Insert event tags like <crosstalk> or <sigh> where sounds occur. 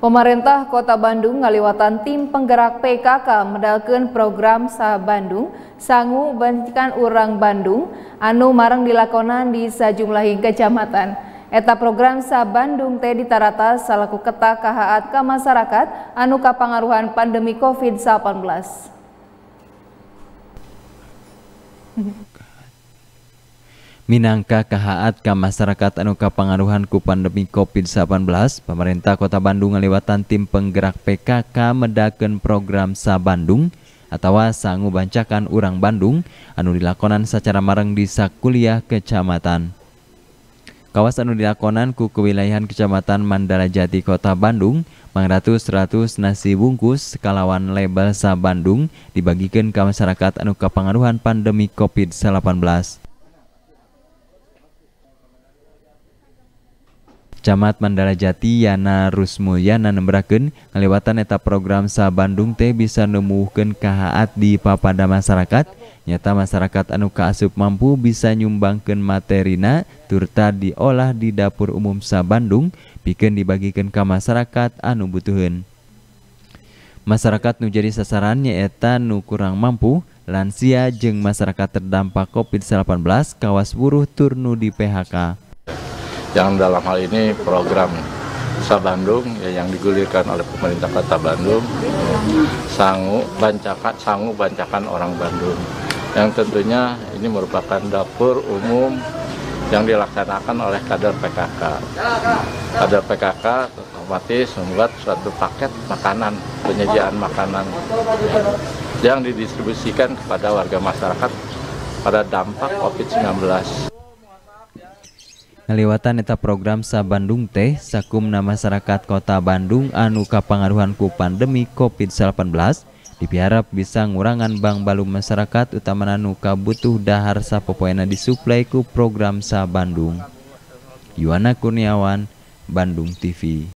Pemerintah Kota Bandung ngaliwatan tim penggerak PKK medalkan program Sa Bandung sangu bantikan urang Bandung anu marang dilakonan di sejumlah kecamatan. Eta program Sa Bandung teh ditarata salaku keta kahaat ke masyarakat anu kapangaruhan pandemi COVID-19. <laughs> Minangka kahaat ke masyarakat anu kapangaruhan ku pandemi COVID-19, pemerintah Kota Bandung lewatan tim penggerak PKK medaken program Sa Bandung atau sangu bancakan urang Bandung anu dilakonan secara marang di sakuliah kecamatan. Kawasan anu dilakonan ku kewilayahan Kecamatan Mandala Jati Kota Bandung, mengratu 100 nasi bungkus kalawan label Sa Bandung dibagikan ke masyarakat anu kapangaruhan pandemi COVID-19. Camat Mandala Jati Yana Rusmulyana nembrakeun ngaliwatan eta program sa Bandung teh bisa nemuhkeun kahaat di papada masyarakat nyata masyarakat anu kaasup mampu bisa nyumbangkeun materina turta diolah di dapur umum sa Bandung pikeun dibagikan ke masyarakat anu butuhin masyarakat nu jadi sasaran nyaeta nu kurang mampu lansia jeng masyarakat terdampak COVID-19 kawas buruh turnu di PHK yang dalam hal ini program Sa Bandung ya, yang digulirkan oleh pemerintah kota Bandung sangu bancakan sangu bancakan orang Bandung yang tentunya ini merupakan dapur umum yang dilaksanakan oleh kader PKK. Kader PKK otomatis membuat suatu paket makanan, penyediaan makanan ya, yang didistribusikan kepada warga masyarakat pada dampak COVID-19 ngaliwatan eta program sa Bandung teh sakumna masyarakat kota Bandung anu kapangaruhan ku pandemi COVID-19 dipiharap bisa ngurangan bang balu masyarakat utama anu kabutuh dahar sapopoena disuplai ku program sa Bandung Yuana Kurniawan Bandung TV